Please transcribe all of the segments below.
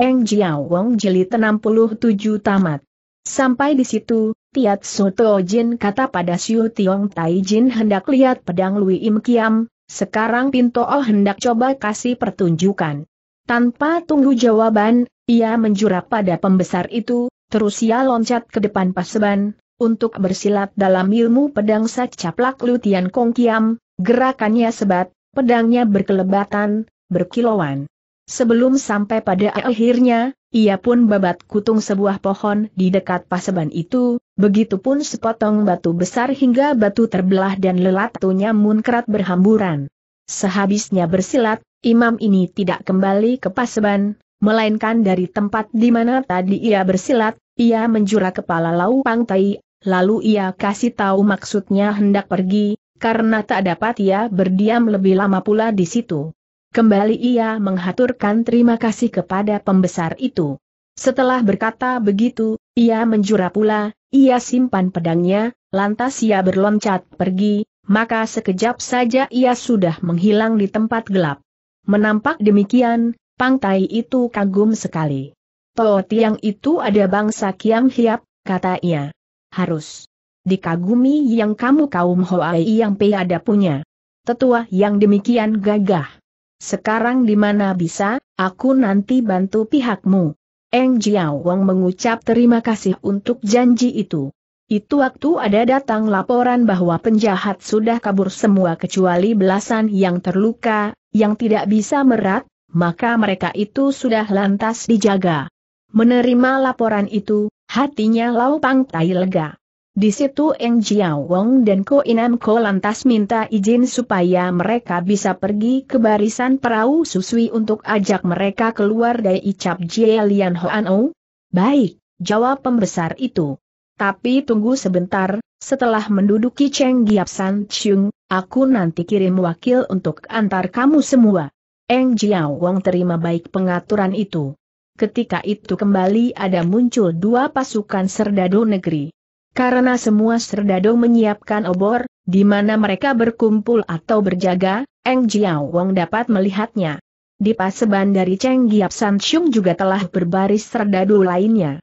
Eng Jiao Wong jeli 67 tamat. Sampai di situ, Tiat Soto Jin kata pada Siu Tiong Tai Jin hendak lihat pedang Lui Im Kiam, sekarang Pinto Oh hendak coba kasih pertunjukan. Tanpa tunggu jawaban, ia menjurah pada pembesar itu, terus ia loncat ke depan paseban, untuk bersilat dalam ilmu pedang sacaplak Lutian Kong Kiam, gerakannya sebat, pedangnya berkelebatan, berkilauan. Sebelum sampai pada akhirnya, ia pun babat kutung sebuah pohon di dekat paseban itu, begitupun sepotong batu besar hingga batu terbelah dan lelat munkrat munkrat berhamburan. Sehabisnya bersilat, imam ini tidak kembali ke paseban, melainkan dari tempat di mana tadi ia bersilat, ia menjura kepala Lau Pangtai, lalu ia kasih tahu maksudnya hendak pergi, karena tak dapat ia berdiam lebih lama pula di situ. Kembali ia menghaturkan terima kasih kepada pembesar itu. Setelah berkata begitu, ia menjura pula, ia simpan pedangnya, lantas ia berloncat pergi, maka sekejap saja ia sudah menghilang di tempat gelap. Menampak demikian, Pangtai itu kagum sekali. Toh tiang itu ada bangsa Kiam Hiap, kata ia. Harus dikagumi yang kamu kaum Hoai yang ada punya. Tetua yang demikian gagah. Sekarang di mana bisa, aku nanti bantu pihakmu. Eng Jiao Wang mengucap terima kasih untuk janji itu. Itu waktu ada datang laporan bahwa penjahat sudah kabur semua kecuali belasan yang terluka, yang tidak bisa merat, maka mereka itu sudah lantas dijaga. Menerima laporan itu, hatinya Lau Pang Tai lega. Di situ Eng Jiao Wong dan Ko Inam Ko lantas minta izin supaya mereka bisa pergi ke barisan perahu susui untuk ajak mereka keluar dari Icap Jie Lian Hoan O. Baik, jawab pembesar itu. Tapi tunggu sebentar, setelah menduduki Cheng Giap San Chung, aku nanti kirim wakil untuk antar kamu semua. Eng Jiao Wong terima baik pengaturan itu. Ketika itu kembali ada muncul dua pasukan serdadu negeri. Karena semua serdadu menyiapkan obor, di mana mereka berkumpul atau berjaga, Eng Jiao Wong dapat melihatnya. Di paseban dari Cheng Giap San Xiong juga telah berbaris serdadu lainnya.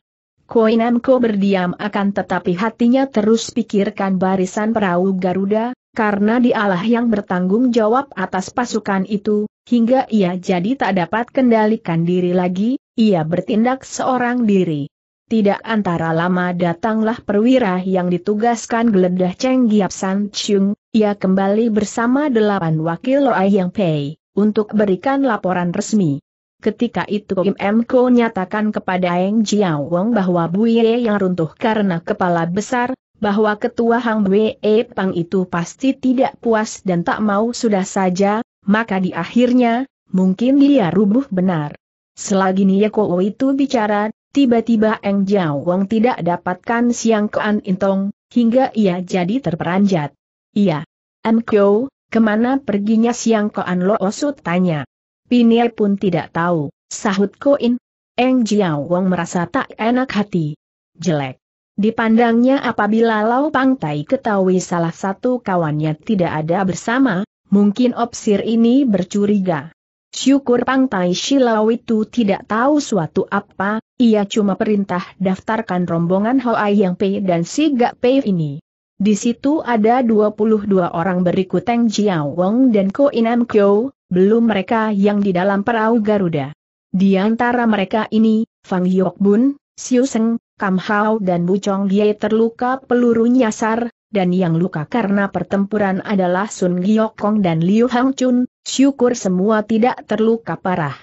Koinamko berdiam akan tetapi hatinya terus pikirkan barisan perahu Garuda, karena dialah yang bertanggung jawab atas pasukan itu, hingga ia jadi tak dapat kendalikan diri lagi, ia bertindak seorang diri. Tidak antara lama datanglah perwira yang ditugaskan geledah Cheng Giap San Chung, ia kembali bersama delapan wakil Loai Yang Pei, untuk berikan laporan resmi. Ketika itu Kim M. Ko nyatakan kepada Eng Jiao Wong bahwa Buye yang runtuh karena kepala besar, bahwa ketua Hang Buye Pang itu pasti tidak puas dan tak mau sudah saja, maka di akhirnya, mungkin dia rubuh benar. Selagi Niyeko itu bicara, Tiba-tiba Eng Jiao Wang tidak dapatkan siang kean intong, hingga ia jadi terperanjat. Iya. An Kyo, kemana perginya siang kean Lo Osut tanya. Pinil pun tidak tahu, sahut Koin. Eng Jiao Wang merasa tak enak hati. Jelek. Dipandangnya apabila Lau Pang Tai ketahui salah satu kawannya tidak ada bersama, mungkin opsir ini bercuriga. Syukur Pang Tai Shilaw itu tidak tahu suatu apa, ia cuma perintah daftarkan rombongan Hoai Yang Pei dan Si Gak Pei ini. Di situ ada 22 orang berikut Teng Jiao Wong dan Ko Inam Kyo, belum mereka yang di dalam perahu Garuda. Di antara mereka ini, Fang Yok Bun, Siu Seng, Kam Hao dan Bu Chong terluka peluru nyasar, dan yang luka karena pertempuran adalah Sun Giokong dan Liu Hangchun. syukur semua tidak terluka parah.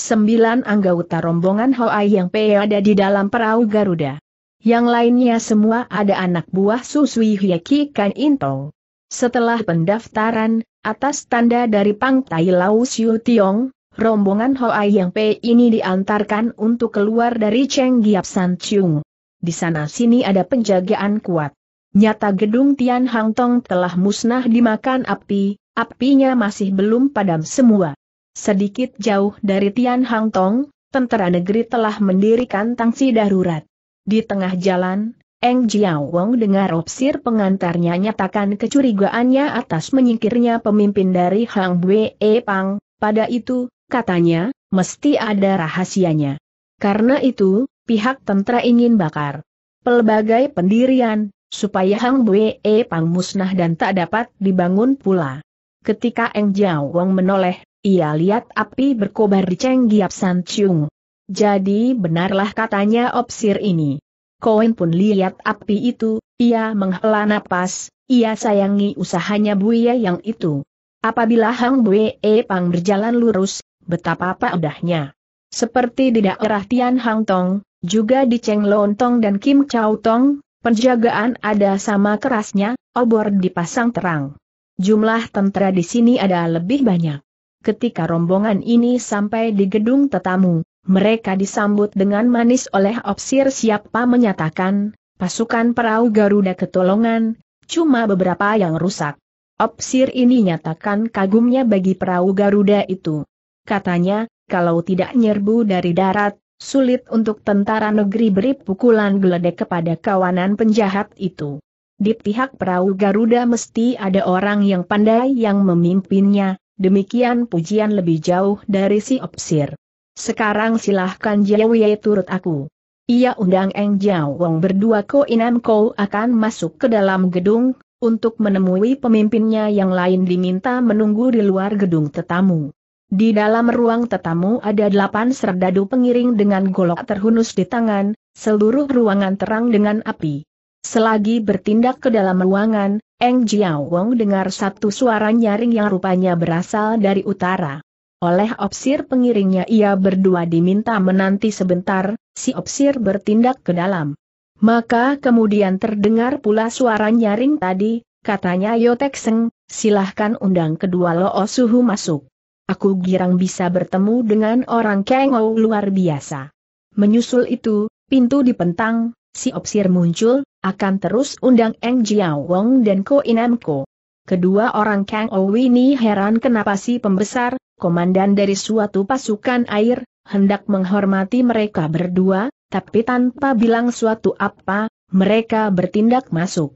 Sembilan anggota rombongan Hoai yang Pei ada di dalam perahu Garuda. Yang lainnya semua ada anak buah Susui Hyeki Kan Intong. Setelah pendaftaran, atas tanda dari Pang Tai Lau Siu Tiong, rombongan Hoai Yang Pei ini diantarkan untuk keluar dari Cheng Giap San Chung. Di sana sini ada penjagaan kuat. Nyata gedung Tian Hang Tong telah musnah dimakan api, apinya masih belum padam semua. Sedikit jauh dari Tian Hang Tong, tentara negeri telah mendirikan tangsi darurat. Di tengah jalan, Eng Jiao Wong dengar opsir pengantarnya nyatakan kecurigaannya atas menyingkirnya pemimpin dari Hang E Pang, pada itu, katanya, mesti ada rahasianya. Karena itu, pihak tentara ingin bakar pelbagai pendirian, supaya Hang Bue e Pang musnah dan tak dapat dibangun pula. Ketika Eng Jiao Wang menoleh, ia lihat api berkobar di Cheng Giap San Chung. Jadi benarlah katanya opsir ini. Koen pun lihat api itu, ia menghela napas, ia sayangi usahanya Buya yang itu. Apabila Hang Bue e Pang berjalan lurus, betapa padahnya. Seperti di daerah Tian Hang Tong, juga di Cheng Tong dan Kim Chow Tong, Penjagaan ada sama kerasnya, obor dipasang terang. Jumlah tentara di sini ada lebih banyak. Ketika rombongan ini sampai di gedung tetamu, mereka disambut dengan manis oleh opsir siapa menyatakan, pasukan perahu Garuda ketolongan, cuma beberapa yang rusak. Opsir ini nyatakan kagumnya bagi perahu Garuda itu. Katanya, kalau tidak nyerbu dari darat, Sulit untuk tentara negeri beri pukulan geledek kepada kawanan penjahat itu. Di pihak perahu Garuda mesti ada orang yang pandai yang memimpinnya, demikian pujian lebih jauh dari si Opsir. Sekarang silahkan Jiawie turut aku. Ia undang Eng Jiao Wong berdua Ko Inam Ko akan masuk ke dalam gedung, untuk menemui pemimpinnya yang lain diminta menunggu di luar gedung tetamu. Di dalam ruang tetamu ada delapan serdadu pengiring dengan golok terhunus di tangan, seluruh ruangan terang dengan api. Selagi bertindak ke dalam ruangan, Eng Jiao Wong dengar satu suara nyaring yang rupanya berasal dari utara. Oleh opsir pengiringnya ia berdua diminta menanti sebentar, si opsir bertindak ke dalam. Maka kemudian terdengar pula suara nyaring tadi, katanya Yotek Seng, silahkan undang kedua Loosuhu masuk. Aku girang bisa bertemu dengan orang kengau luar biasa. Menyusul itu, pintu dipentang, si opsir muncul, akan terus undang Eng Jiao Wong dan Ko Inan Ko. Kedua orang Kang Owi ini heran kenapa si pembesar, komandan dari suatu pasukan air, hendak menghormati mereka berdua, tapi tanpa bilang suatu apa, mereka bertindak masuk.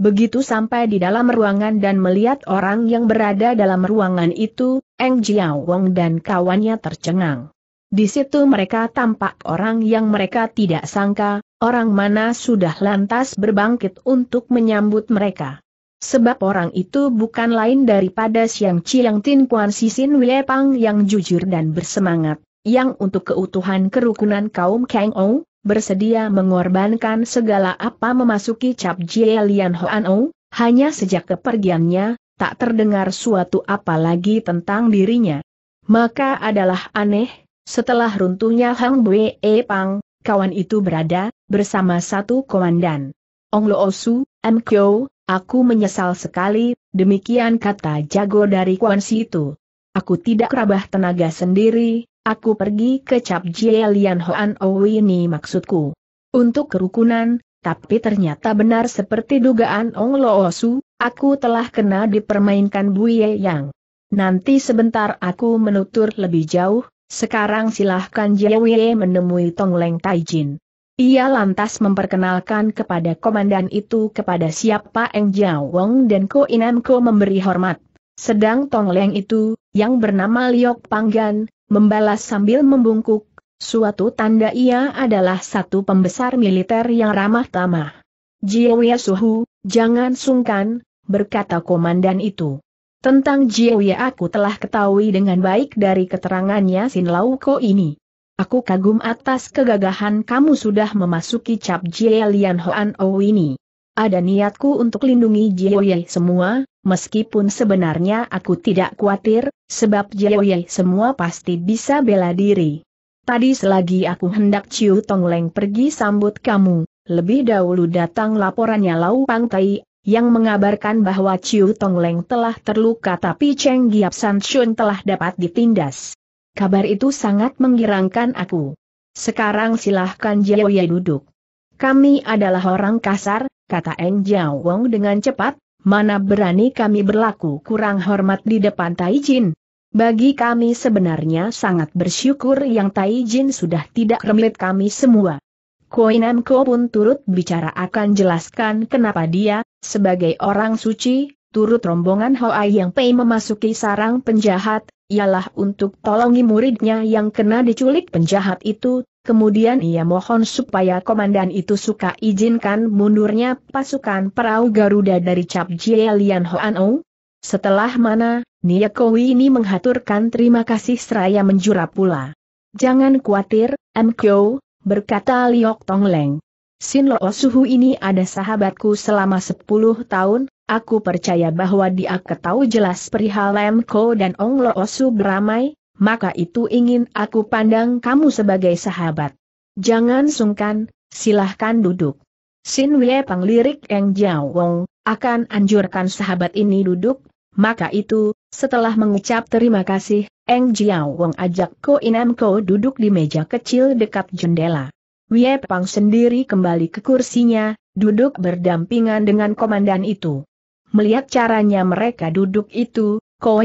Begitu sampai di dalam ruangan dan melihat orang yang berada dalam ruangan itu, Eng Jiao Wong dan kawannya tercengang. Di situ mereka tampak orang yang mereka tidak sangka, orang mana sudah lantas berbangkit untuk menyambut mereka. Sebab orang itu bukan lain daripada Siang Chiang Tin Kuan Sisin Pang yang jujur dan bersemangat, yang untuk keutuhan kerukunan kaum Kang Ong, bersedia mengorbankan segala apa memasuki cap Jie Lian Hoan hanya sejak kepergiannya, tak terdengar suatu apa lagi tentang dirinya. Maka adalah aneh, setelah runtuhnya Hang Bue e Pang, kawan itu berada, bersama satu komandan. Ong Lo Osu, M. Kyo, aku menyesal sekali, demikian kata jago dari Kuan Situ. Aku tidak rabah tenaga sendiri, Aku pergi ke Cap Jie Hoan Owi oh ini maksudku. Untuk kerukunan, tapi ternyata benar seperti dugaan Ong Loosu, oh aku telah kena dipermainkan Buye Yang. Nanti sebentar aku menutur lebih jauh, sekarang silahkan Jie menemui Tong Leng Taijin. Ia lantas memperkenalkan kepada komandan itu kepada siapa Eng Jiao Wong dan Ko Inam Ko memberi hormat. Sedang Tong Leng itu, yang bernama Liok Panggan, membalas sambil membungkuk, suatu tanda ia adalah satu pembesar militer yang ramah tamah. Jiwia Suhu, jangan sungkan, berkata komandan itu. Tentang Jiwia aku telah ketahui dengan baik dari keterangannya Sin Lauko ini. Aku kagum atas kegagahan kamu sudah memasuki cap Jie Lian Hoan O ini. Ada niatku untuk lindungi Jioye semua, meskipun sebenarnya aku tidak khawatir, sebab Jioye semua pasti bisa bela diri. Tadi selagi aku hendak Ciu Tongleng pergi sambut kamu, lebih dahulu datang laporannya Lau Pang Tai, yang mengabarkan bahwa Ciu Tongleng telah terluka tapi Cheng Giap San Shun telah dapat ditindas. Kabar itu sangat menggirangkan aku. Sekarang silahkan Jioye duduk. Kami adalah orang kasar, kata Eng Jiao Wong dengan cepat, mana berani kami berlaku kurang hormat di depan Tai Jin. Bagi kami sebenarnya sangat bersyukur yang Tai Jin sudah tidak remit kami semua. Koinam Ko pun turut bicara akan jelaskan kenapa dia, sebagai orang suci, turut rombongan Hoa Yang Pei memasuki sarang penjahat, ialah untuk tolongi muridnya yang kena diculik penjahat itu, Kemudian ia mohon supaya komandan itu suka izinkan mundurnya pasukan perahu Garuda dari Cap Jie Lian Hoan Setelah mana, Niakowi ini menghaturkan terima kasih seraya menjura pula. Jangan khawatir, Mkyo, berkata Liok Tong Leng. Sin Lo Suhu ini ada sahabatku selama 10 tahun, aku percaya bahwa dia ketahui jelas perihal M Lemko dan Ong Lo beramai, maka itu ingin aku pandang kamu sebagai sahabat. Jangan sungkan, silahkan duduk. Sin Pang Lirik Eng Jiao Wong, akan anjurkan sahabat ini duduk, maka itu, setelah mengucap terima kasih, Eng Jiao Wong ajak Ko Inam Ko duduk di meja kecil dekat jendela. Wie Pang sendiri kembali ke kursinya, duduk berdampingan dengan komandan itu. Melihat caranya mereka duduk itu, Ko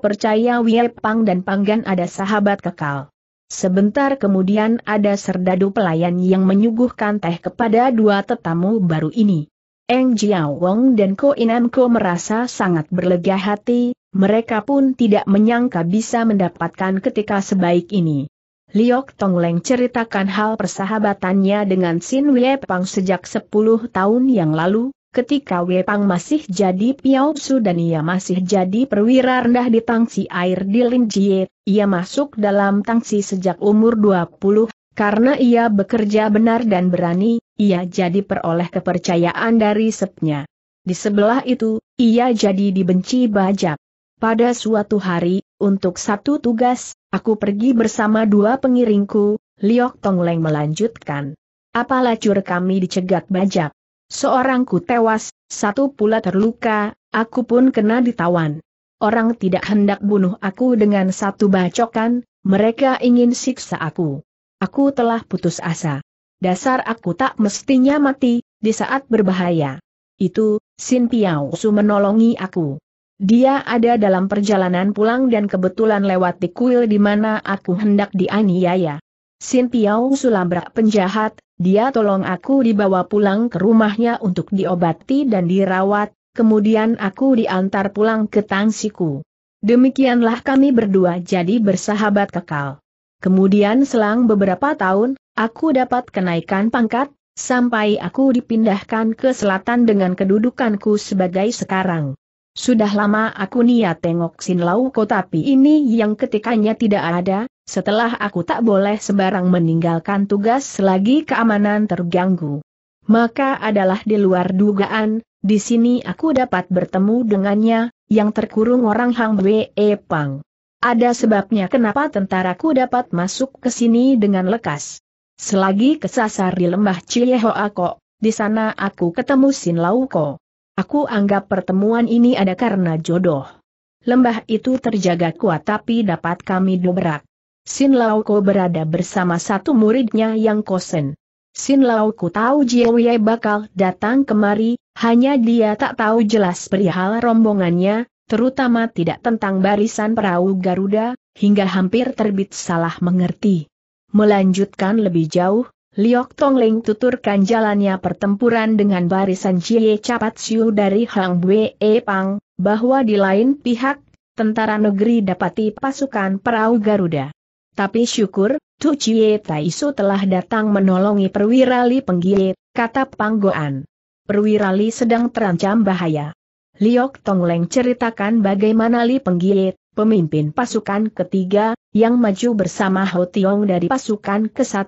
percaya Wie Pang dan Panggan ada sahabat kekal. Sebentar kemudian ada serdadu pelayan yang menyuguhkan teh kepada dua tetamu baru ini. Eng Jiao Wong dan Ko Inamko merasa sangat berlega hati, mereka pun tidak menyangka bisa mendapatkan ketika sebaik ini. Liok Tong Leng ceritakan hal persahabatannya dengan Sin Wei Pang sejak 10 tahun yang lalu, ketika Wepang masih jadi Piao Su dan ia masih jadi perwira rendah di tangsi air di Lim Jie, ia masuk dalam tangsi sejak umur 20, karena ia bekerja benar dan berani, ia jadi peroleh kepercayaan dari sepnya. Di sebelah itu, ia jadi dibenci bajak. Pada suatu hari, untuk satu tugas, aku pergi bersama dua pengiringku, Liok Tongleng melanjutkan. Apa lacur kami dicegat bajak? Seorang Seorangku tewas, satu pula terluka, aku pun kena ditawan. Orang tidak hendak bunuh aku dengan satu bacokan, mereka ingin siksa aku. Aku telah putus asa. Dasar aku tak mestinya mati, di saat berbahaya. Itu, Sin Piao Su menolongi aku. Dia ada dalam perjalanan pulang dan kebetulan lewat di kuil di mana aku hendak dianiaya. Sin Piao Sulabrak penjahat, dia tolong aku dibawa pulang ke rumahnya untuk diobati dan dirawat, kemudian aku diantar pulang ke Tangsiku. Demikianlah kami berdua jadi bersahabat kekal. Kemudian selang beberapa tahun, aku dapat kenaikan pangkat, sampai aku dipindahkan ke selatan dengan kedudukanku sebagai sekarang. Sudah lama aku niat tengok Sin Lauko tapi ini yang ketikanya tidak ada, setelah aku tak boleh sembarang meninggalkan tugas selagi keamanan terganggu. Maka adalah di luar dugaan, di sini aku dapat bertemu dengannya, yang terkurung orang Hang Bwe Pang. Ada sebabnya kenapa tentaraku dapat masuk ke sini dengan lekas. Selagi kesasar di lembah Ciyehoa di sana aku ketemu Sin Lauko. Aku anggap pertemuan ini ada karena jodoh. Lembah itu terjaga kuat tapi dapat kami dobrak. Sin Lauko berada bersama satu muridnya yang kosen. Sin Lauko tahu Jiawie bakal datang kemari, hanya dia tak tahu jelas perihal rombongannya, terutama tidak tentang barisan perahu Garuda, hingga hampir terbit salah mengerti. Melanjutkan lebih jauh, Liok Tongling tuturkan jalannya pertempuran dengan barisan Cie Capat Siu dari Hang Bue e Pang, bahwa di lain pihak, tentara negeri dapati pasukan perahu Garuda. Tapi syukur, Tu Cie Taisu telah datang menolongi perwira Li Penggie, kata Panggoan. Perwira Li sedang terancam bahaya. Liok Tongleng ceritakan bagaimana Li Penggie, pemimpin pasukan ketiga, yang maju bersama Ho Tiong dari pasukan ke-1,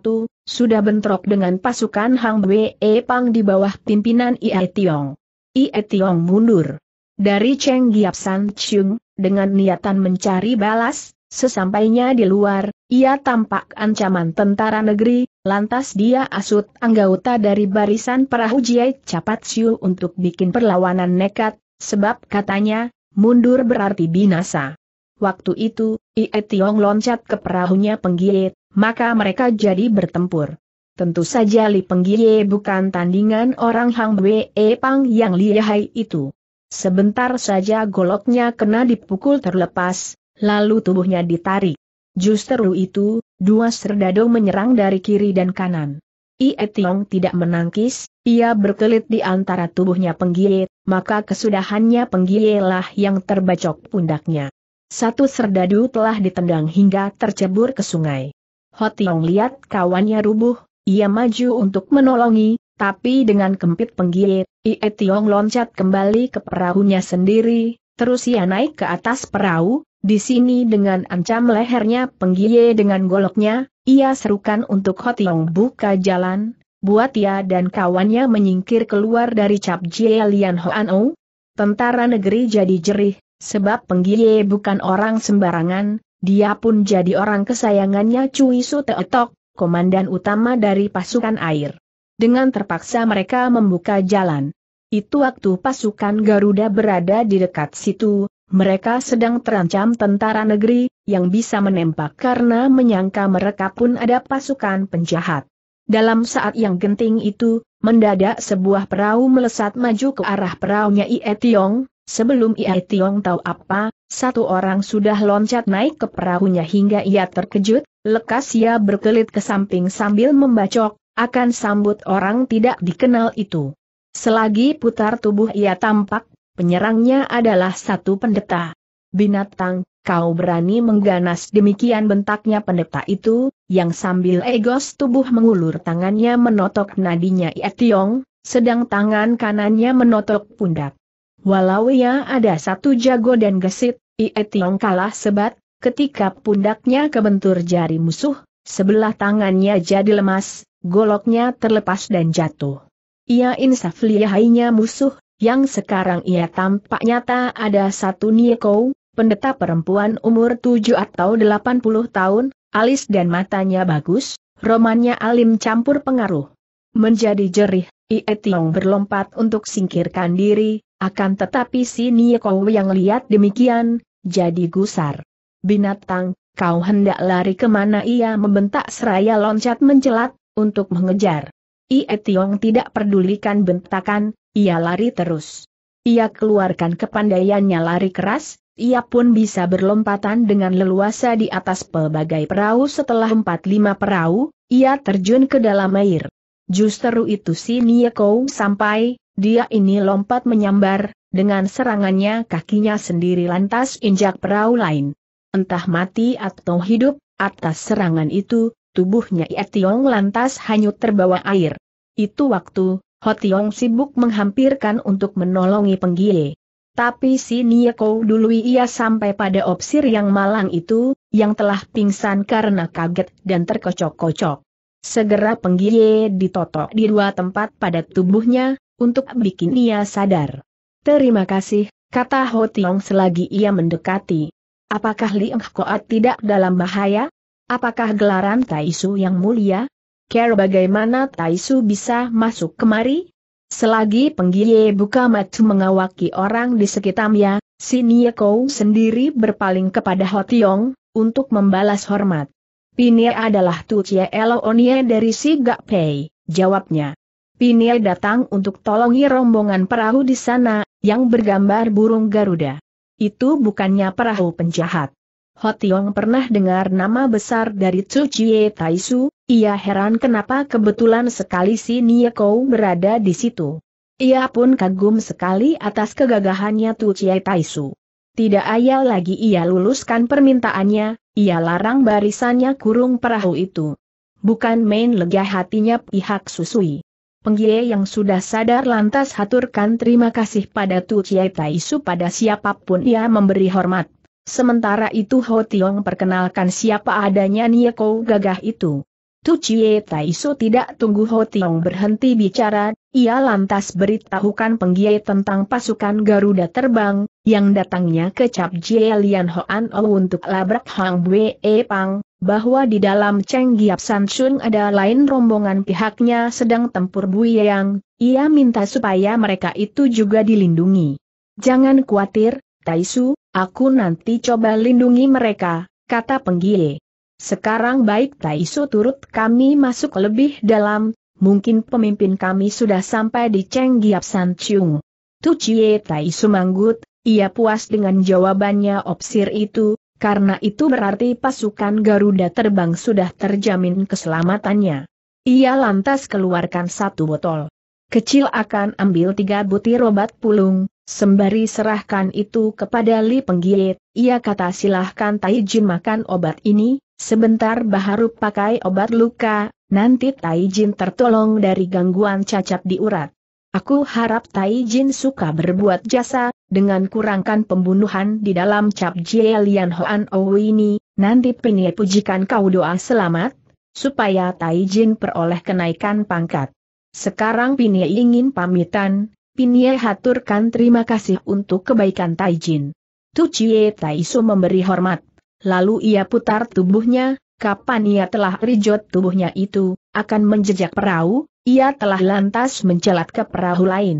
sudah bentrok dengan pasukan Hang Wei Pang di bawah pimpinan Ie Tiong. Ie Tiong mundur. Dari Cheng Giap San Chung, dengan niatan mencari balas, sesampainya di luar, ia tampak ancaman tentara negeri, lantas dia asut anggota dari barisan perahu Jiai Capat Siu untuk bikin perlawanan nekat, sebab katanya, mundur berarti binasa. Waktu itu, Ie Tiong loncat ke perahunya penggiat maka mereka jadi bertempur. Tentu saja Li Penggie bukan tandingan orang Hang Wei e Pang yang lihai itu. Sebentar saja goloknya kena dipukul terlepas, lalu tubuhnya ditarik. Justru itu, dua serdadu menyerang dari kiri dan kanan. Ie Tiong tidak menangkis, ia berkelit di antara tubuhnya Penggie. maka kesudahannya Penggie lah yang terbacok pundaknya. Satu serdadu telah ditendang hingga tercebur ke sungai. Hotiong lihat kawannya rubuh, ia maju untuk menolongi, tapi dengan kempit penggigit, Ie Tiong loncat kembali ke perahunya sendiri, terus ia naik ke atas perahu, di sini dengan ancam lehernya penggie dengan goloknya, ia serukan untuk Hotiong buka jalan, buat ia dan kawannya menyingkir keluar dari cap Jie Lian Hoan Tentara negeri jadi jerih, sebab penggie bukan orang sembarangan, dia pun jadi orang kesayangannya Cui Su Teotok, komandan utama dari pasukan air. Dengan terpaksa mereka membuka jalan. Itu waktu pasukan Garuda berada di dekat situ, mereka sedang terancam tentara negeri, yang bisa menembak karena menyangka mereka pun ada pasukan penjahat. Dalam saat yang genting itu, mendadak sebuah perahu melesat maju ke arah perahunya Ie Tiong, Sebelum Ia Tiong tahu apa, satu orang sudah loncat naik ke perahunya hingga ia terkejut, lekas ia berkelit ke samping sambil membacok, akan sambut orang tidak dikenal itu. Selagi putar tubuh ia tampak, penyerangnya adalah satu pendeta. Binatang, kau berani mengganas demikian bentaknya pendeta itu, yang sambil egos tubuh mengulur tangannya menotok nadinya Ia Tiong, sedang tangan kanannya menotok pundak. Walau ia ada satu jago dan gesit, Ie Tiong kalah sebat, ketika pundaknya kebentur jari musuh, sebelah tangannya jadi lemas, goloknya terlepas dan jatuh. Ia insaf lihainya musuh, yang sekarang ia tampak nyata ada satu Nieko, pendeta perempuan umur 7 atau 80 tahun, alis dan matanya bagus, romannya alim campur pengaruh. Menjadi jerih, Ie Tiong berlompat untuk singkirkan diri, akan tetapi si Nieko yang lihat demikian, jadi gusar. Binatang, kau hendak lari kemana ia membentak seraya loncat mencelat, untuk mengejar. Ie Tiong tidak pedulikan bentakan, ia lari terus. Ia keluarkan kepandaiannya lari keras, ia pun bisa berlompatan dengan leluasa di atas pelbagai perahu setelah 4 lima perahu, ia terjun ke dalam air. Justru itu si Nieko sampai, dia ini lompat menyambar, dengan serangannya kakinya sendiri lantas injak perahu lain. Entah mati atau hidup, atas serangan itu, tubuhnya Etiong lantas hanyut terbawa air. Itu waktu, Hotiong sibuk menghampirkan untuk menolongi penggile. Tapi si Nieko dulu ia sampai pada opsir yang malang itu, yang telah pingsan karena kaget dan terkocok-kocok. Segera penggile ditotok di dua tempat pada tubuhnya, untuk bikin ia sadar. Terima kasih, kata Ho Tiong selagi ia mendekati. Apakah Liang Koat tidak dalam bahaya? Apakah gelaran Taisu yang mulia? Care bagaimana Taisu bisa masuk kemari? Selagi penggiye buka matu mengawaki orang di sekitarnya, si Kou sendiri berpaling kepada Ho Tiong, untuk membalas hormat. Pinia adalah tuhia Onye dari si Gak Pei, jawabnya. Pinil datang untuk tolongi rombongan perahu di sana, yang bergambar burung Garuda. Itu bukannya perahu penjahat. Hotiong pernah dengar nama besar dari Cucie Taisu, ia heran kenapa kebetulan sekali si Kou berada di situ. Ia pun kagum sekali atas kegagahannya Cucie Taisu. Tidak ayal lagi ia luluskan permintaannya, ia larang barisannya kurung perahu itu. Bukan main lega hatinya pihak susui. Penggie yang sudah sadar lantas haturkan terima kasih pada Tu Chiai Su pada siapapun ia memberi hormat. Sementara itu Ho Tiong perkenalkan siapa adanya Nieko gagah itu. Tu Chie Su tidak tunggu Ho Tiong berhenti bicara, ia lantas beritahukan Penggie tentang pasukan Garuda Terbang, yang datangnya ke Cap Jie Lian Hoan O untuk labrak Hang Bue e Pang, bahwa di dalam Cheng Giap Sansun ada lain rombongan pihaknya sedang tempur Yang, ia minta supaya mereka itu juga dilindungi. Jangan khawatir, Taisu, aku nanti coba lindungi mereka, kata penggie. Sekarang baik Taisu turut kami masuk lebih dalam, mungkin pemimpin kami sudah sampai di Cheng Giap Sanchung. Tu Chie Taisu manggut, ia puas dengan jawabannya opsir itu, karena itu berarti pasukan Garuda terbang sudah terjamin keselamatannya. Ia lantas keluarkan satu botol. Kecil akan ambil tiga butir obat pulung, sembari serahkan itu kepada Li Penggiet, ia kata silahkan Taijin makan obat ini, sebentar baharu pakai obat luka, nanti Taijin tertolong dari gangguan cacat di urat. Aku harap Tai Jin suka berbuat jasa, dengan kurangkan pembunuhan di dalam cap Jie Lian Hoan Ou ini, nanti Pinye pujikan kau doa selamat, supaya Tai Jin peroleh kenaikan pangkat. Sekarang Pinye ingin pamitan, Pinye haturkan terima kasih untuk kebaikan Tai Jin. Tu Chie Tai Su memberi hormat, lalu ia putar tubuhnya, kapan ia telah rijot tubuhnya itu, akan menjejak perahu, ia telah lantas mencelat ke perahu lain.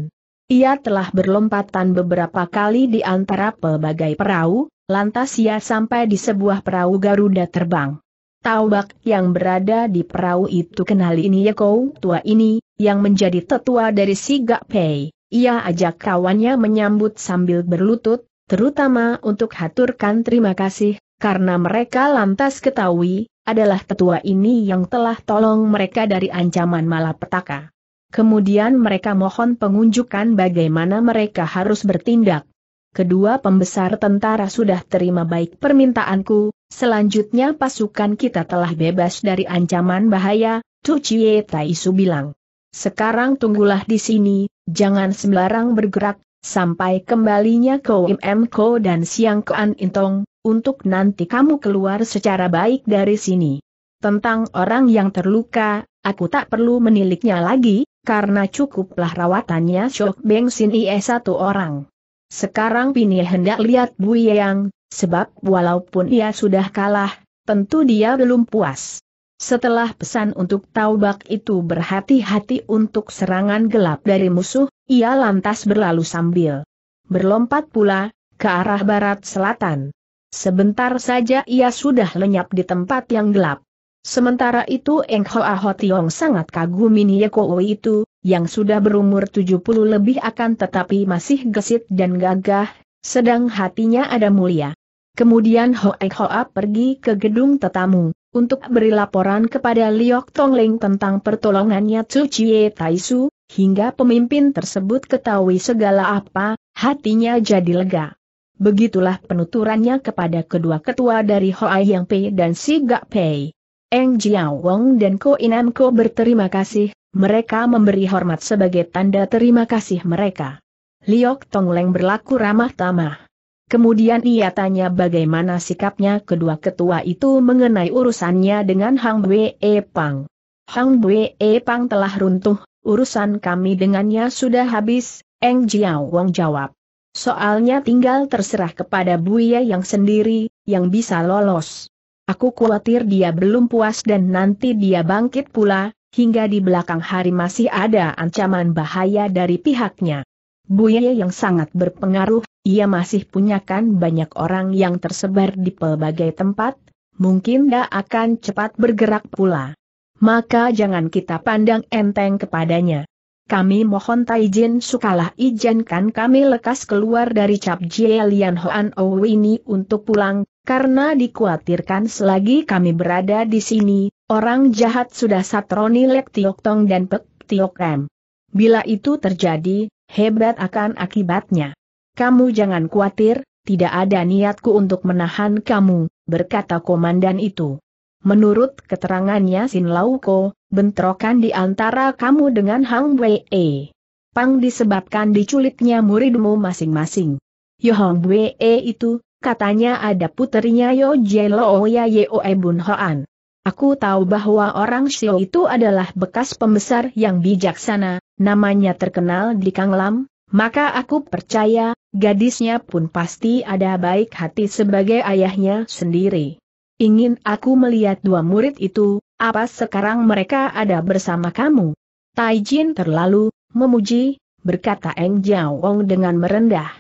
Ia telah berlompatan beberapa kali di antara pelbagai perahu, lantas ia sampai di sebuah perahu Garuda terbang. Taubak yang berada di perahu itu kenali ini ya, kau tua ini, yang menjadi tetua dari si Pei. Ia ajak kawannya menyambut sambil berlutut, terutama untuk haturkan terima kasih, karena mereka lantas ketahui, adalah tetua ini yang telah tolong mereka dari ancaman malapetaka. Kemudian mereka mohon pengunjukan bagaimana mereka harus bertindak. Kedua pembesar tentara sudah terima baik permintaanku, selanjutnya pasukan kita telah bebas dari ancaman bahaya, Tuchie Taisu bilang. Sekarang tunggulah di sini, jangan sembarang bergerak, Sampai kembalinya Ko Im M Ko dan Siang An Intong, untuk nanti kamu keluar secara baik dari sini. Tentang orang yang terluka, aku tak perlu meniliknya lagi, karena cukuplah rawatannya Shok Beng Sin Ie satu orang. Sekarang Pini hendak lihat Bu Yang, sebab walaupun ia sudah kalah, tentu dia belum puas. Setelah pesan untuk taubak itu berhati-hati untuk serangan gelap dari musuh, ia lantas berlalu sambil berlompat pula ke arah barat selatan. Sebentar saja ia sudah lenyap di tempat yang gelap. Sementara itu Eng Hoa Ho Tiong sangat kagum ini kagumi Nieko itu, yang sudah berumur 70 lebih akan tetapi masih gesit dan gagah, sedang hatinya ada mulia. Kemudian Ho Eng Hoa pergi ke gedung tetamu, untuk beri laporan kepada Liok Tong Ling tentang pertolongannya Tsu Chie Taisu, hingga pemimpin tersebut ketahui segala apa, hatinya jadi lega. Begitulah penuturannya kepada kedua ketua dari Hoai Yang Pei dan Si Gak Pei. Eng Jiao Wong dan Ko Inan Ko berterima kasih, mereka memberi hormat sebagai tanda terima kasih mereka. Liok Tong Leng berlaku ramah tamah. Kemudian ia tanya bagaimana sikapnya kedua ketua itu mengenai urusannya dengan Hang Wei Pang. Hang Dwe E Pang telah runtuh, urusan kami dengannya sudah habis, Eng Jiao Wong jawab. Soalnya tinggal terserah kepada Buya yang sendiri, yang bisa lolos. Aku khawatir dia belum puas dan nanti dia bangkit pula, hingga di belakang hari masih ada ancaman bahaya dari pihaknya. Buya yang sangat berpengaruh, ia masih punyakan banyak orang yang tersebar di pelbagai tempat, mungkin dia akan cepat bergerak pula maka jangan kita pandang enteng kepadanya. Kami mohon Taijin sukalah ijenkan kami lekas keluar dari cap Jie Lian Hoan Ou ini untuk pulang, karena dikhawatirkan selagi kami berada di sini, orang jahat sudah satroni Lek Tiok Tong dan Pek Tiok Rem. Bila itu terjadi, hebat akan akibatnya. Kamu jangan khawatir, tidak ada niatku untuk menahan kamu, berkata komandan itu. Menurut keterangannya Sin Lauko, bentrokan di antara kamu dengan Hang Wei e. Pang disebabkan diculiknya muridmu masing-masing. Yo Hang Wei e itu, katanya ada puterinya Yo Jie Lo Ya Yoe e Bun Hoan. Aku tahu bahwa orang Xiao itu adalah bekas pembesar yang bijaksana, namanya terkenal di Kang Lam, maka aku percaya, gadisnya pun pasti ada baik hati sebagai ayahnya sendiri. Ingin aku melihat dua murid itu, apa sekarang mereka ada bersama kamu? Taijin terlalu memuji, berkata Eng Jiao dengan merendah.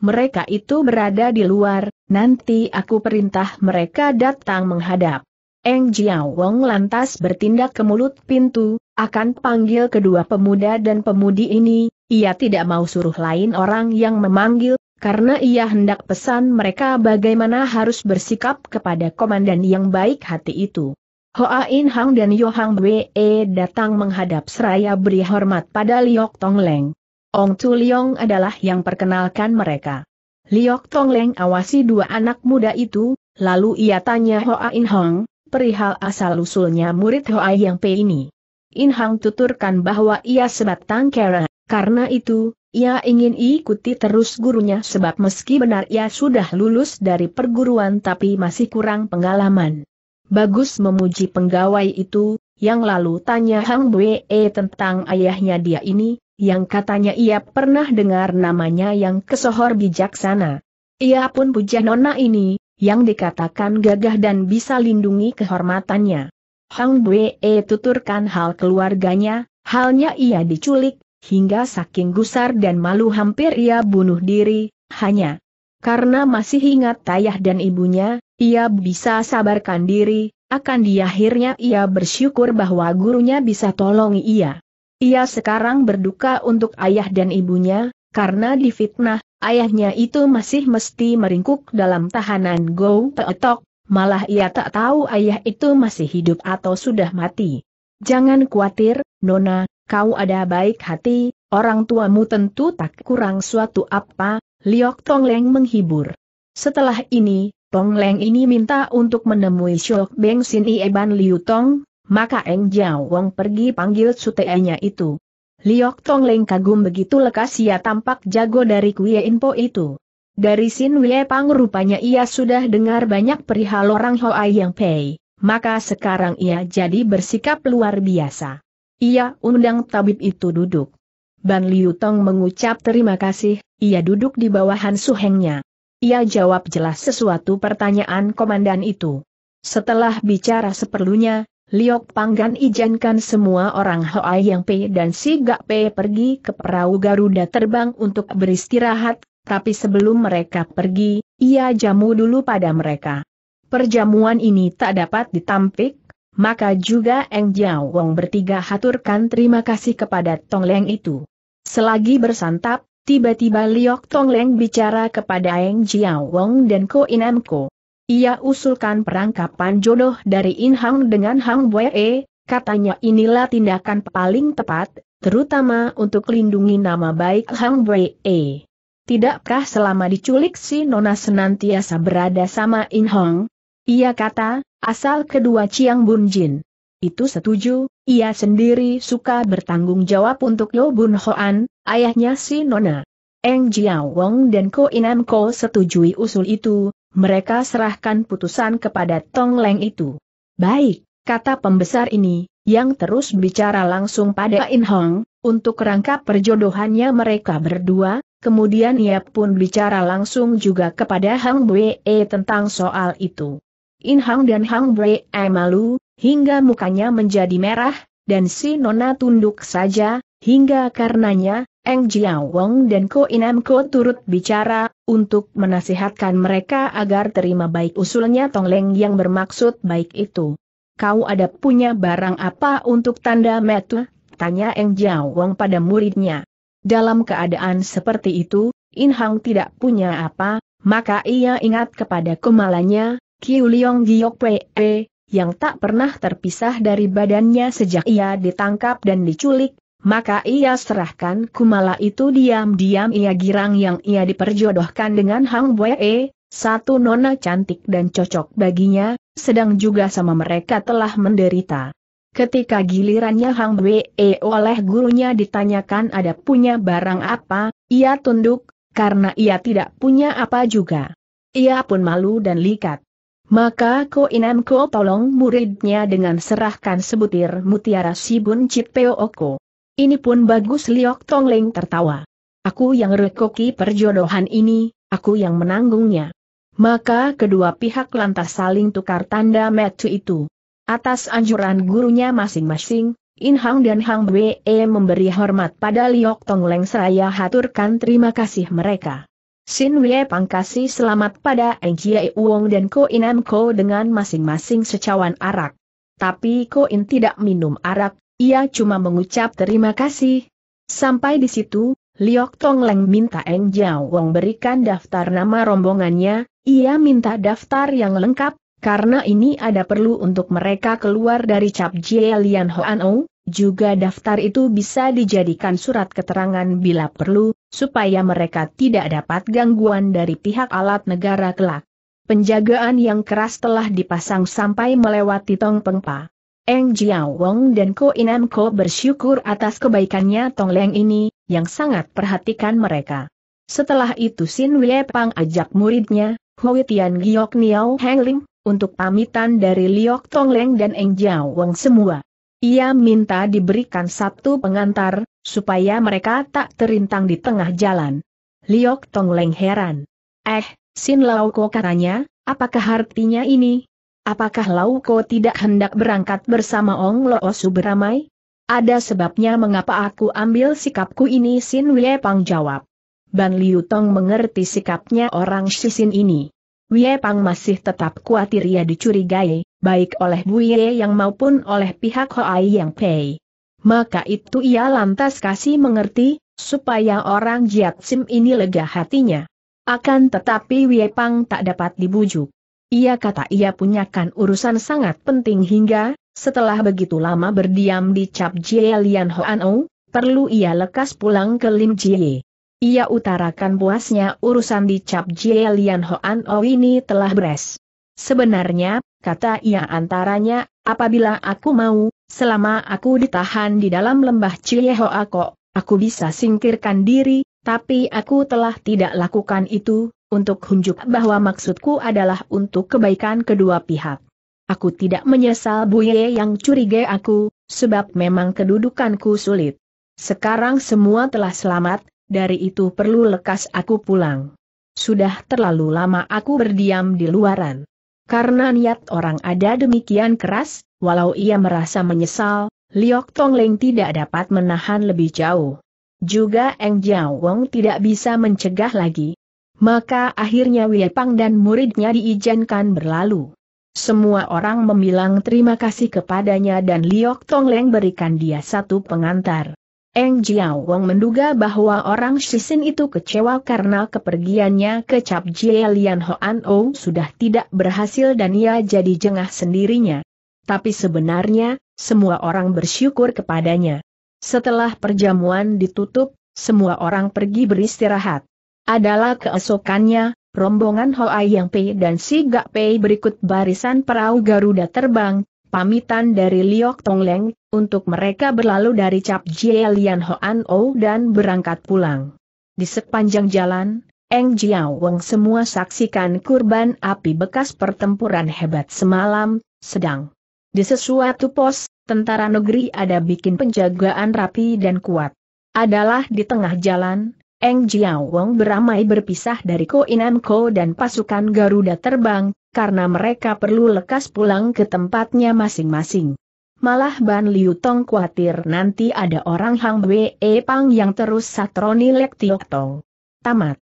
Mereka itu berada di luar, nanti aku perintah mereka datang menghadap. Eng Jiao lantas bertindak ke mulut pintu, akan panggil kedua pemuda dan pemudi ini, ia tidak mau suruh lain orang yang memanggil, karena ia hendak pesan mereka bagaimana harus bersikap kepada komandan yang baik hati itu. Hoa In Hang dan Yo Hang Wei e datang menghadap seraya beri hormat pada Liok Tong Leng. Ong Tu Leong adalah yang perkenalkan mereka. Liok Tong Leng awasi dua anak muda itu, lalu ia tanya Hoa In Hang, perihal asal-usulnya murid Hoa Yang Pei ini. In Hang tuturkan bahwa ia sebatang kera, karena itu, ia ingin ikuti terus gurunya sebab meski benar ia sudah lulus dari perguruan tapi masih kurang pengalaman. Bagus memuji penggawai itu, yang lalu tanya Hang Bwe tentang ayahnya dia ini, yang katanya ia pernah dengar namanya yang kesohor bijaksana. Ia pun puja nona ini, yang dikatakan gagah dan bisa lindungi kehormatannya. Hang Bwe tuturkan hal keluarganya, halnya ia diculik hingga saking gusar dan malu hampir ia bunuh diri, hanya karena masih ingat ayah dan ibunya, ia bisa sabarkan diri, akan di akhirnya ia bersyukur bahwa gurunya bisa tolong ia. Ia sekarang berduka untuk ayah dan ibunya, karena difitnah, ayahnya itu masih mesti meringkuk dalam tahanan Go Peotok, malah ia tak tahu ayah itu masih hidup atau sudah mati. Jangan khawatir, Nona, kau ada baik hati, orang tuamu tentu tak kurang suatu apa, Liok Tong Leng menghibur. Setelah ini, Tong Leng ini minta untuk menemui Syok Beng Sin Ieban Liu Tong, maka Eng Jiao Wong pergi panggil sutenya itu. Liok Tong Leng kagum begitu lekas ia tampak jago dari Kuya Inpo itu. Dari Sin Wie Pang rupanya ia sudah dengar banyak perihal orang Hoa Yang Pei, maka sekarang ia jadi bersikap luar biasa. Ia undang tabib itu duduk. Ban Liu Tong mengucap terima kasih, ia duduk di bawahan suhengnya. Ia jawab jelas sesuatu pertanyaan komandan itu. Setelah bicara seperlunya, Liok Panggan izinkan semua orang Hoai Yang P dan Si Gak P pergi ke perahu Garuda terbang untuk beristirahat, tapi sebelum mereka pergi, ia jamu dulu pada mereka. Perjamuan ini tak dapat ditampik, maka juga Eng Jiao Wong bertiga haturkan terima kasih kepada Tong Leng itu. Selagi bersantap, tiba-tiba Liok Tong Leng bicara kepada Eng Jiao Wong dan Ko In Am Ko. Ia usulkan perangkapan jodoh dari In Hang dengan Hang Wei, e, katanya inilah tindakan paling tepat, terutama untuk lindungi nama baik Hang Wei. E. Tidakkah selama diculik si Nona senantiasa berada sama In Hong, ia kata, asal kedua Ciang Bun Jin. Itu setuju, ia sendiri suka bertanggung jawab untuk Yo Bun Hoan, ayahnya si Nona. Eng Jiao Wong dan Ko Inan Ko setujui usul itu, mereka serahkan putusan kepada Tong Leng itu. Baik, kata pembesar ini, yang terus bicara langsung pada In Hong, untuk rangka perjodohannya mereka berdua, kemudian ia pun bicara langsung juga kepada Hang Wei tentang soal itu. In Hang dan Hang Bre eh, malu, hingga mukanya menjadi merah, dan si Nona tunduk saja, hingga karenanya, Eng Jiao Wong dan Ko Inam Ko turut bicara, untuk menasihatkan mereka agar terima baik usulnya Tong Leng yang bermaksud baik itu. Kau ada punya barang apa untuk tanda metu? Tanya Eng Jiao Wong pada muridnya. Dalam keadaan seperti itu, In Hang tidak punya apa, maka ia ingat kepada kemalanya. Kiu Liong Giok Pe, yang tak pernah terpisah dari badannya sejak ia ditangkap dan diculik, maka ia serahkan kumala itu diam-diam ia girang yang ia diperjodohkan dengan Hang Wei, satu nona cantik dan cocok baginya, sedang juga sama mereka telah menderita. Ketika gilirannya Hang Wei oleh gurunya ditanyakan ada punya barang apa, ia tunduk, karena ia tidak punya apa juga. Ia pun malu dan likat. Maka Ko Inam Ko tolong muridnya dengan serahkan sebutir mutiara Sibun cipeo Peo Oko. Ini pun bagus Liok Tong Leng tertawa. Aku yang rekoki perjodohan ini, aku yang menanggungnya. Maka kedua pihak lantas saling tukar tanda metu itu. Atas anjuran gurunya masing-masing, In Hang dan Hang Wei memberi hormat pada Liok Tong Leng seraya haturkan terima kasih mereka. Sin Wie pangkasi selamat pada Eng Jie Uong dan Ko Inam Ko dengan masing-masing secawan arak. Tapi Ko In tidak minum arak, ia cuma mengucap terima kasih. Sampai di situ, Liok Tong Leng minta Eng Jiao Wong berikan daftar nama rombongannya, ia minta daftar yang lengkap, karena ini ada perlu untuk mereka keluar dari Cap Jie Lian Hoan Ou, juga daftar itu bisa dijadikan surat keterangan bila perlu, supaya mereka tidak dapat gangguan dari pihak alat negara kelak. Penjagaan yang keras telah dipasang sampai melewati Tong Pengpa. Eng Jiao Wong dan Ko Inam Ko bersyukur atas kebaikannya Tong Leng ini, yang sangat perhatikan mereka. Setelah itu Sin Wie Pang ajak muridnya, Hui Tian Giok Niao Heng Lim, untuk pamitan dari Liok Tong Leng dan Eng Jiao Wong semua. Ia minta diberikan satu pengantar, supaya mereka tak terintang di tengah jalan. Liok Tong leng heran. Eh, Sin Lauko katanya, apakah artinya ini? Apakah Lauko tidak hendak berangkat bersama Ong Loosu Osu beramai? Ada sebabnya mengapa aku ambil sikapku ini Sin Wie Pang jawab. Ban Liu Tong mengerti sikapnya orang Sisin ini. Wie Pang masih tetap kuatir ia dicurigai, baik oleh Bu Ye yang maupun oleh pihak Hoai Yang Pei. Maka itu ia lantas kasih mengerti, supaya orang Jiat Sim ini lega hatinya. Akan tetapi Wie Pang tak dapat dibujuk. Ia kata ia punyakan urusan sangat penting hingga, setelah begitu lama berdiam di Cap Jie Lian Hoan perlu ia lekas pulang ke Lim Jie. Ia utarakan puasnya urusan di Cap Jie Lian Hoan ini telah beres. Sebenarnya, kata ia antaranya, apabila aku mau, Selama aku ditahan di dalam lembah Ciyehoako, aku bisa singkirkan diri, tapi aku telah tidak lakukan itu, untuk hunjuk bahwa maksudku adalah untuk kebaikan kedua pihak. Aku tidak menyesal Buye yang curiga aku, sebab memang kedudukanku sulit. Sekarang semua telah selamat, dari itu perlu lekas aku pulang. Sudah terlalu lama aku berdiam di luaran. Karena niat orang ada demikian keras, walau ia merasa menyesal, Liok Tong Leng tidak dapat menahan lebih jauh. Juga Eng Jiao Wong tidak bisa mencegah lagi. Maka akhirnya Wei Pang dan muridnya diizinkan berlalu. Semua orang memilang terima kasih kepadanya dan Liok Tong Leng berikan dia satu pengantar. Eng Jiao Wang menduga bahwa orang Shisin itu kecewa karena kepergiannya ke Cap Jie Lian Hoan O sudah tidak berhasil dan ia jadi jengah sendirinya. Tapi sebenarnya, semua orang bersyukur kepadanya. Setelah perjamuan ditutup, semua orang pergi beristirahat. Adalah keesokannya, rombongan Hoa Yang Pei dan Si Gak Pei berikut barisan perahu Garuda terbang, pamitan dari Liok Tong Leng untuk mereka berlalu dari Cap Jie Lian Hoan O dan berangkat pulang. Di sepanjang jalan, Eng Jiao Weng semua saksikan kurban api bekas pertempuran hebat semalam, sedang di sesuatu pos, tentara negeri ada bikin penjagaan rapi dan kuat. Adalah di tengah jalan, Eng Jiao Weng beramai berpisah dari Ko Inam Ko dan pasukan Garuda terbang, karena mereka perlu lekas pulang ke tempatnya masing-masing. Malah Ban Liu Tong khawatir nanti ada orang Hang Wei Pang yang terus satroni Lek Tiok Tong. Tamat.